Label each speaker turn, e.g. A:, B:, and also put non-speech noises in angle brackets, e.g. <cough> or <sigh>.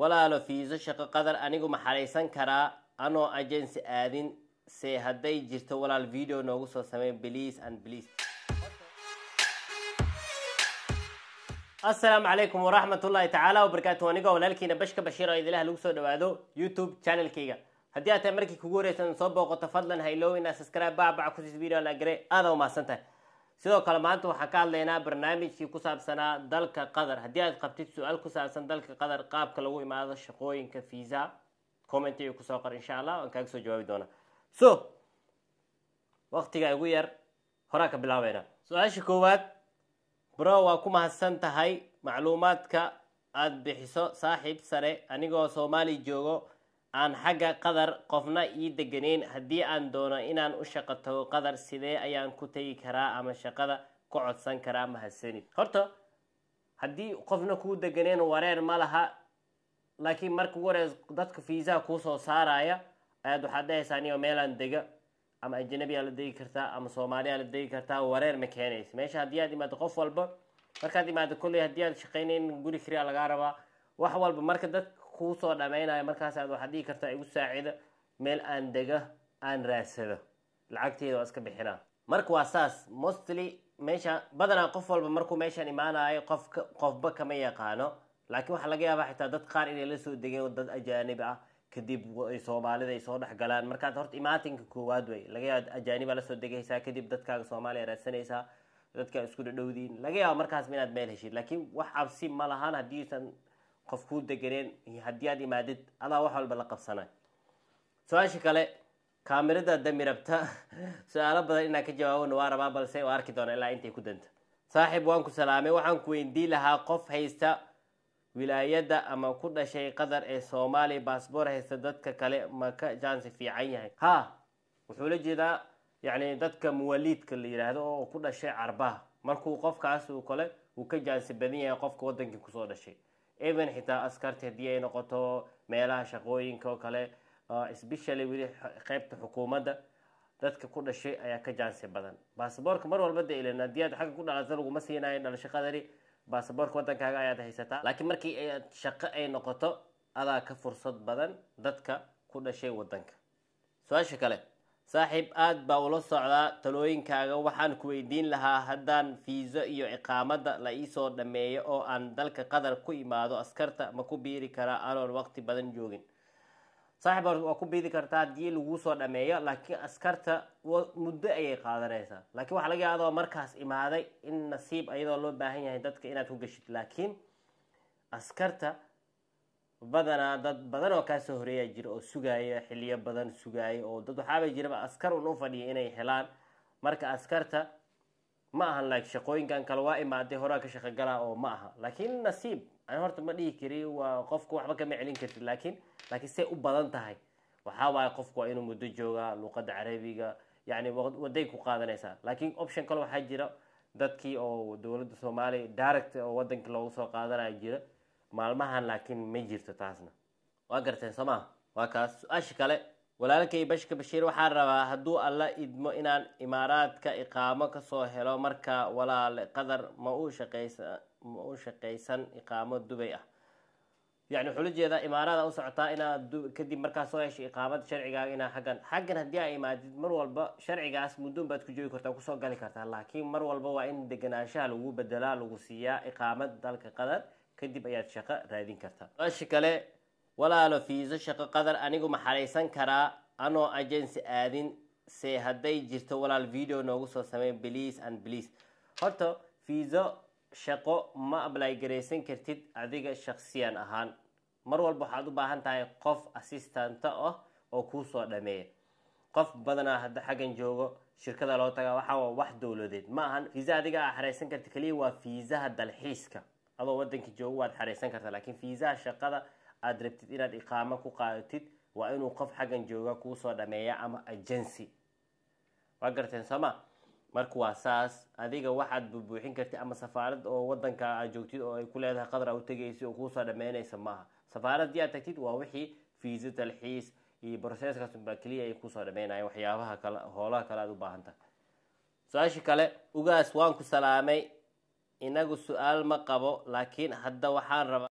A: walaalo fiiso shaqo qadar anigu ma xaraysan karaa anoo ajensi aadin se hadday jirto walaal video noogu soo samey bliis and bliis assalaamu calaykum waraxmat ullaahi tacaala wabarakaatu anigoo walaalkiina bashka bashiir oo idilaha lagu soo dhawaado youtube channelkayga haddii aad tahay markii kugu horeysan soo booqoto fadlan haylow inaa subscribe baabac ku video lagare aada u tahay sidoo kale maanta waxaan ka hadlaynaa barnaamijkii ku saabsanaa dalka qatar haddii aad qabtid su-aal ku saabsan dalka qatar qaabka lagu imaado shaqooyinka visa commentiga kusoo qor insha allah waan kaaga soo jawaabi doonaa so waktiga igu yar horaan ka bilaabeynaa su-aasha koowaad bro waa ku mahadsan tahay macluumaadka aada bixiso saaxiib sare anigoo soomaali joogo aan xagga qadar qofna ii deganayn haddii aan doono inaan u shaqo tago qadar sidee ayaan ku tegi karaa ama shaqada ku codsan karaa mahadsanid horta haddii qofna kuu deganayn wareer ma laha laakiin marka wareer dadka fiisaha kuusoo saaraaya ayaad waxaad dhahaysaa aniga meelaan dega ama ajanabiyaa la degi kartaa ama soomaaliyaa la degi kartaa wareer ma keenaysa meesha haddii aad imaado qof walba markaad imaado kolley haddii aad shaqaynayn guri kariyaa lagaa rabaa wax walba marka dad kuusoo dhamaynaya markaasaad waxaad dhihi kartaa igu saacido meel aan dega aan raadsado lacagteeda waa iska bixinaa marka waa saas mostly meesha badanaa qof walba markuu meeshaan imaanayo qof qofba kama yaqaano laakiin waxaa laga yaabaa xitaa dad qaar inay la soo degeen dad ajaanib ah kadib soomaalida ay soo dhex galaan markaad horta imaatinka koowaad way laga yaaba ajaaniba ah lasoo degaysaa kadib dadkaaga soomaaliya raadsanaysaa dadkaa isku dhadhowdiin laga yaaba markaasba inaad meel heshid laakiin wax cabsi ma lahan haddiiusan qof kuu degeneen haddii aad imaadid adaa wax walba la qabsanayo su-aasha kale kaamirada damirabta <laughs> su-aalo badan inaan ka jawaabona waa rabaa balse waa arki doona ilaa intay ku danta saaxib waan ku salaamay waxaan ku weydiin lahaa qof haysta wilaayada ama ku dhashay qatar ee soomaaliya baasboor haysta dadka kale ma ka jansi fiican yahay ha wuxuu la jeedaa yacni dadka muwaliidka la yidhaahdo oo ku dhashay carbaha markuu qofkaas uu kale uu ka jaansi badan yahay qofka wadankii kusoo dhashay even xitaa askarti haddii ay noqoto meelaha shaqooyinka oo kale ah, sbeshally weli qeybta xukuumadda dadka ku dhashay ayaa ka jaansi badan basaboorka mar walba da ilan haddii aad xagga ku dhalata laguma siinayo dhalasho qadari basaboorka waddankaaga ayaad haysataa laakiin markii aad shaqo ay noqoto adaa ka fursad badan dadka ku dhashay waddanka su-aasha kale saaxiib aad baa ula socdaa talooyinkaaga waxaan ku weydiin lahaa haddaan fiiso iyo ciqaamada la iisoo dhameeyo oo aan dalka qatar ku imaado askarta ma ku biiri karaa anoon waqti badan joogin saaxiib waa ku biiri kartaa haddii laguu soo dhameeyo laakiin askarta muddo ayay qaadanaysaa laakiin waxaa laga yaaba markaas imaaday in nasiib iyadoo loo baahan yahay dadka inaad ku geshid laakiin askarta badanaa dad badan oo kaasoo horeeya jira oo sugaaya xiliyo badan sugaaya oo dad waxaaba jiraba askar un u fadhiya inay helaan marka askarta ma ahan like shaqooyinkan kale waa imaadee horaa ka shaqogalaa oo ma aha laakiin nasiib an horta ma dhihi kari waa qofku waxba kama celin kartid laakiin laakiin say u badan tahay waxaa waaye qofku waa inuu muddo jooga luuqadda carabiga yani waday ku qaadanaysaa laakiin option kale waxaa jira dadkii oo dowladda soomaaliya direct oo wadankii loogu soo qaadanayo jira maalmahan laakiin ma jirto taasna waa garteen soo maha waa kaas su-aasha kale walaalkay bashka bashiir waxaan rabaa hadduu alla idmo inaan imaaraadka iqaamo kasoo helo marka walaale qadar ma u shaqeysa ma u shaqaysan iqaamo dubay ah yani wuxuu la jeedaa imaaraada u socotaa inaad kadib markaa soo hesho iqaamad sharcigaaga inaa xaggan xaggan haddii aa imaadid mar walba sharcigaas muddoon baad ku joogi kartaa kusoo gali kartaa laakiin mar walba waa in deganaashaha lagu bedelaa lagu siiyaa iqaamad dalka qadar kadib ayaad shaqo raadin kartaa su-aasha kale walaalo fiiso shaqo qadar anigu ma xaraysan karaa anoo agency aadin se hadday jirto walaal video noogu soo sameey bliis and bliis horta fiiso shaqo ma ablay garaysan kartid adiga shaksiyaan ahaan mar walba waxaad u baahan tahay qof assistanta ah oo kuusoo dhameeya qof badanaa hadda xaggan joogo shirkada loo tagaa waxaa wax dowladeed ma ahan fiisa adiga a ah xaraysan karti keliya waa fiisaha dalxiiska adoo wadanka jooga waad xareysan kartaa laakiin fiisaha shaqada aad rabtid inaad iqaamo ku qaadatid waa inuu qof xaggan jooga kuusoo dhameeya ama agency waa garteen sooma marka waa saas adiga waxaad bubuuxin karti ama safaarad oo wadanka aad joogtid oo ay ku leedahay qadra u tegaysa oo kuusoo dhameynaysa maaha safaaraddii aad tagtid waa wixii fiisa talxiis iyo brocesskaasubaa keliya ay kusoo dhameynaya waxyaabaha kale hoolaha kale aad u baahan tahay su-aasha kale ugaas waan ku salaamay inagu su-aal ma qabo laakiin hadda waxaan rabaa